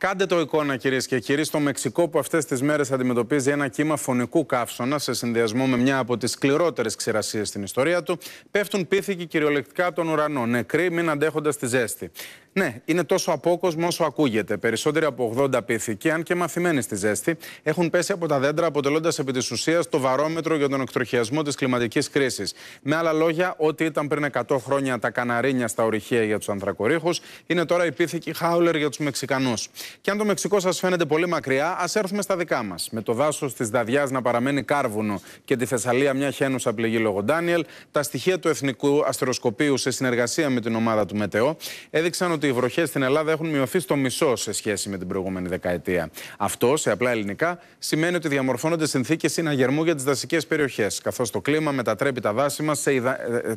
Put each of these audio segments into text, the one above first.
Κάντε το εικόνα, κυρίες και κύριοι, στο Μεξικό που αυτές τις μέρες αντιμετωπίζει ένα κύμα φωνικού καύσωνα σε συνδυασμό με μια από τις σκληρότερες ξηρασίες στην ιστορία του. Πέφτουν πίθηκοι κυριολεκτικά από τον ουρανό, νεκροί, μην αντέχοντας τη ζέστη. Ναι, είναι τόσο απόκοσμο όσο ακούγεται. Περισσότεροι από 80 πίθηκοι, αν και μαθημένοι στη ζέστη, έχουν πέσει από τα δέντρα, αποτελώντας επί της ουσίας το βαρόμετρο για τον εκτροχιασμό της κλιματικής κρίσης. Με άλλα λόγια, ό,τι ήταν πριν 100 χρόνια τα καναρίνια στα ορυχεία για τους ανθρακορίχους, είναι τώρα οι πίθηκοι χάουλερ για τους Μεξικανούς. Και αν το Μεξικό σας φαίνεται πολύ μακριά, ας έρθουμε στα δικά μας. Με το δάσος της Δαδιάς να παραμένει κάρβουνο και τη Θεσσαλία μια χένουσα πληγή λόγω Ντάνιελ, τα στοιχεία του Εθνικού Αστεροσκοπίου σε συνεργασία με την ομάδα του Μετεό έδειξαν ότι οι βροχές στην Ελλάδα έχουν μειωθεί στο μισό σε σχέση με την προηγούμενη δεκαετία. Αυτό, σε απλά ελληνικά, σημαίνει ότι διαμορφώνονται συνθήκες συναγερμού για τις δασικές περιοχές, καθώς το κλίμα μετατρέπει τα δάση μας σε, ιδα... Ε,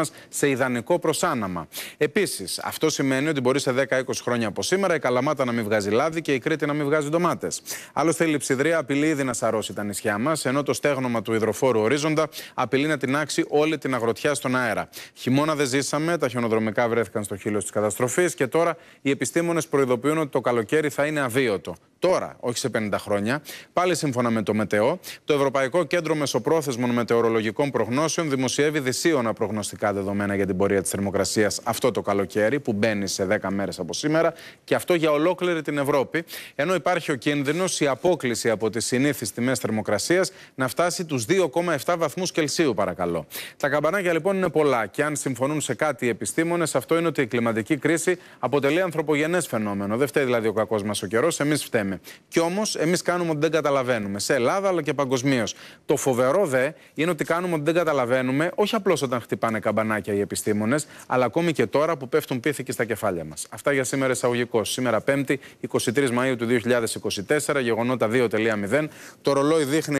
ε, σε ιδανικό προσάναμα. Επίσης, αυτό σημαίνει ότι μπορεί σε 10-20 χρόνια από σήμερα η καλαμάτα να μην βγάζει λάδι και η Κρήτη να μην βγάζει ντομάτες. Άλλωστε, η λειψιδρία απειλεί ήδη να σαρώσει τα νησιά μας, ενώ το στέγνομα του υδροφόρου ορίζοντα απειλεί να τυνάξει όλη την αγροτιά στον αέρα. Χειμώνα δεν ζήσαμε, τα χιονοδρομικά βρέθηκαν στο χείλος της καταστροφής και τώρα οι επιστήμονες προειδοποιούν ότι το καλοκαίρι θα είναι αβίωτο τώρα, όχι σε 50 χρόνια. Πάλι σύμφωνα με το ΜΕΤΕΟ, το Ευρωπαϊκό Κέντρο Μεσοπρόθεσμων Μετεωρολογικών Προγνώσεων δημοσιεύει δυσίωνα προγνωστικά δεδομένα για την πορεία της θερμοκρασίας αυτό το καλοκαίρι, που μπαίνει σε 10 μέρες από σήμερα, και αυτό για ολόκληρη την Ευρώπη. Ενώ υπάρχει ο κίνδυνος η απόκληση από τις συνήθεις τιμές θερμοκρασίας να φτάσει τους 2,7 βαθμούς Κελσίου, παρακαλώ. Τα καμπανάκια λοιπόν είναι πολλά και αν συμφωνούν σε κάτι οι επιστήμονες, αυτό είναι ότι η κλιματική κρίση αποτελεί ανθρωπογενές φαινόμενο. Δεν φταίει δηλαδή ο κακός μας ο καιρός, εμείς φταίμε. Κι όμως εμείς κάνουμε ότι δεν καταλαβαίνουμε. Σε Ελλάδα αλλά και παγκοσμίως. Το φοβερό δε είναι ότι κάνουμε ότι δεν καταλαβαίνουμε, όχι απλώς όταν χτυπάνε καμπανάκια οι επιστήμονες, αλλά ακόμη και τώρα που πέφτουν πίθηκοι στα κεφάλια μας. Αυτά για σημερα εισαγωγικω εισαγωγικό. Σήμερα 5η, 23 Μαου του 2024, γεγονότα 2.0. Το ρολόι δείχνει.